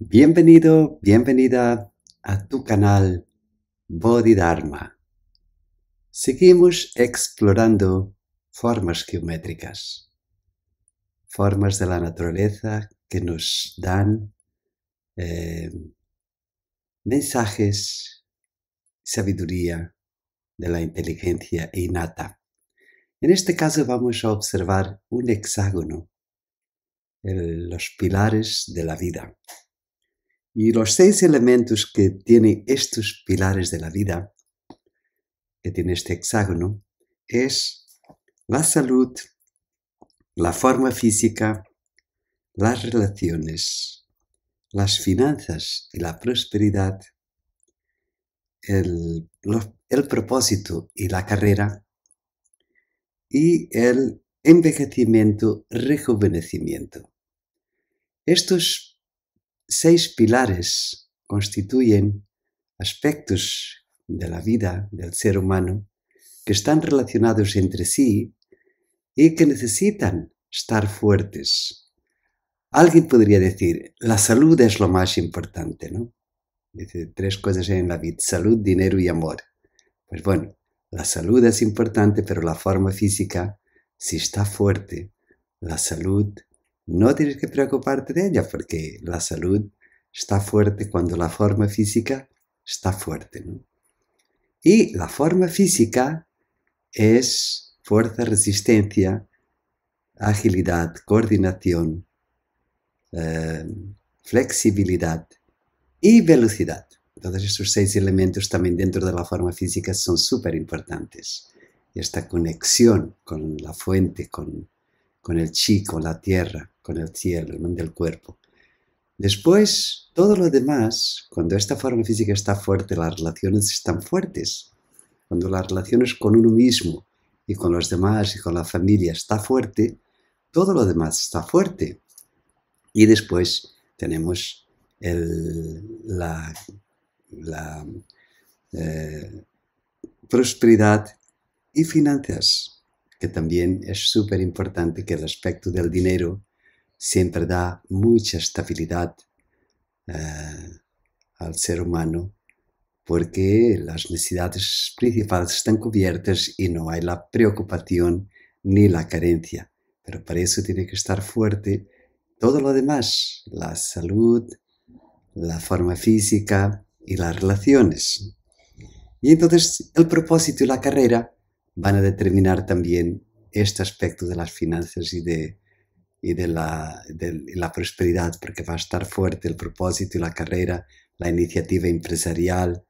Bienvenido, bienvenida a tu canal Bodhidharma. Seguimos explorando formas geométricas, formas de la naturaleza que nos dan eh, mensajes, sabiduría de la inteligencia innata. En este caso vamos a observar un hexágono, los pilares de la vida. Y los seis elementos que tiene estos pilares de la vida, que tiene este hexágono, es la salud, la forma física, las relaciones, las finanzas y la prosperidad, el, el propósito y la carrera, y el envejecimiento, rejuvenecimiento. Estos seis pilares constituyen aspectos de la vida del ser humano que están relacionados entre sí y que necesitan estar fuertes. Alguien podría decir, la salud es lo más importante, ¿no? Dice tres cosas en la vida, salud, dinero y amor. Pues bueno, la salud es importante, pero la forma física, si está fuerte, la salud no tienes que preocuparte de ella porque la salud está fuerte cuando la forma física está fuerte. Y la forma física es fuerza, resistencia, agilidad, coordinación, eh, flexibilidad y velocidad. Todos estos seis elementos también dentro de la forma física son súper importantes. esta conexión con la fuente, con, con el chico, la tierra, con el cielo, el del cuerpo. Después, todo lo demás, cuando esta forma física está fuerte, las relaciones están fuertes. Cuando las relaciones con uno mismo y con los demás y con la familia está fuerte, todo lo demás está fuerte. Y después tenemos la, eh, prosperidad y finanzas, que también es súper importante que el aspecto del dinero siempre da mucha estabilidad eh, al ser humano porque las necesidades principales están cubiertas y no hay la preocupación ni la carencia. Pero para eso tiene que estar fuerte todo lo demás, la salud, la forma física y las relaciones. Y entonces el propósito y la carrera van a determinar también este aspecto de las finanzas y de y de la, prosperidad, porque va a estar fuerte el propósito y la carrera, la iniciativa empresarial,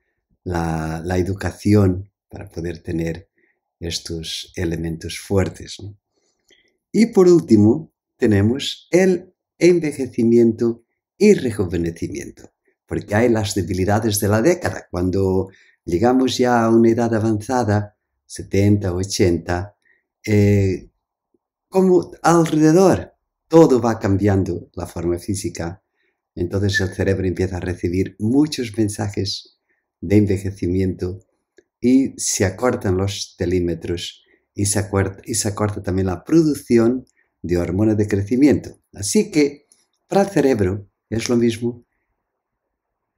la, educación, para poder tener estos elementos fuertes. Y por último, tenemos el envejecimiento y rejuvenecimiento, porque hay las debilidades de la década. Cuando llegamos ya a una edad avanzada, 70, 80, eh, como alrededor todo va cambiando la forma física, entonces el cerebro empieza a recibir muchos mensajes de envejecimiento y se acortan los telímetros y se, acorta, también la producción de hormonas de crecimiento. Así que para el cerebro es lo mismo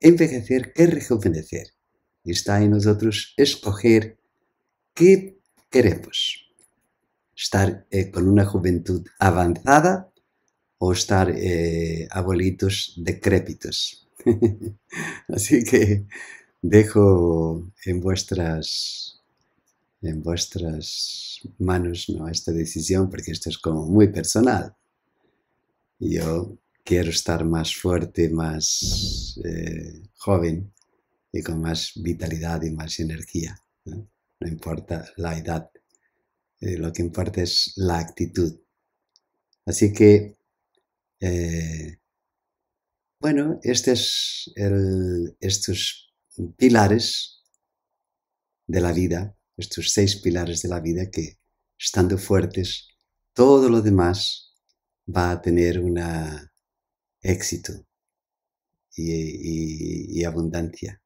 envejecer que rejuvenecer. Está en nosotros escoger qué queremos. Estar eh, con una juventud avanzada o estar eh, abuelitos decrépitos. Así que dejo en vuestras, en vuestras manos ¿no? esta decisión porque esto es como muy personal. Yo quiero estar más fuerte, más eh, joven y con más vitalidad y más energía. No, importa la edad, eh, lo que importa es la actitud. Así que eh, bueno, este estos pilares de la vida, estos seis pilares de la vida que estando fuertes, todo lo demás va a tener un éxito y, abundancia.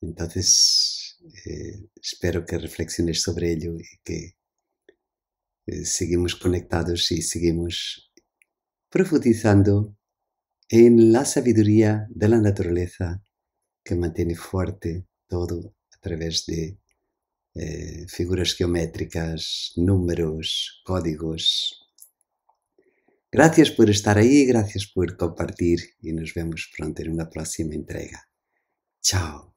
Entonces, eh, espero que reflexiones sobre ello y que eh, seguimos conectados y seguimos profundizando en la sabiduría de la naturaleza que mantiene fuerte todo a través de eh, figuras geométricas, números, códigos. Gracias por estar ahí, gracias por compartir y nos vemos pronto en una próxima entrega. Chao.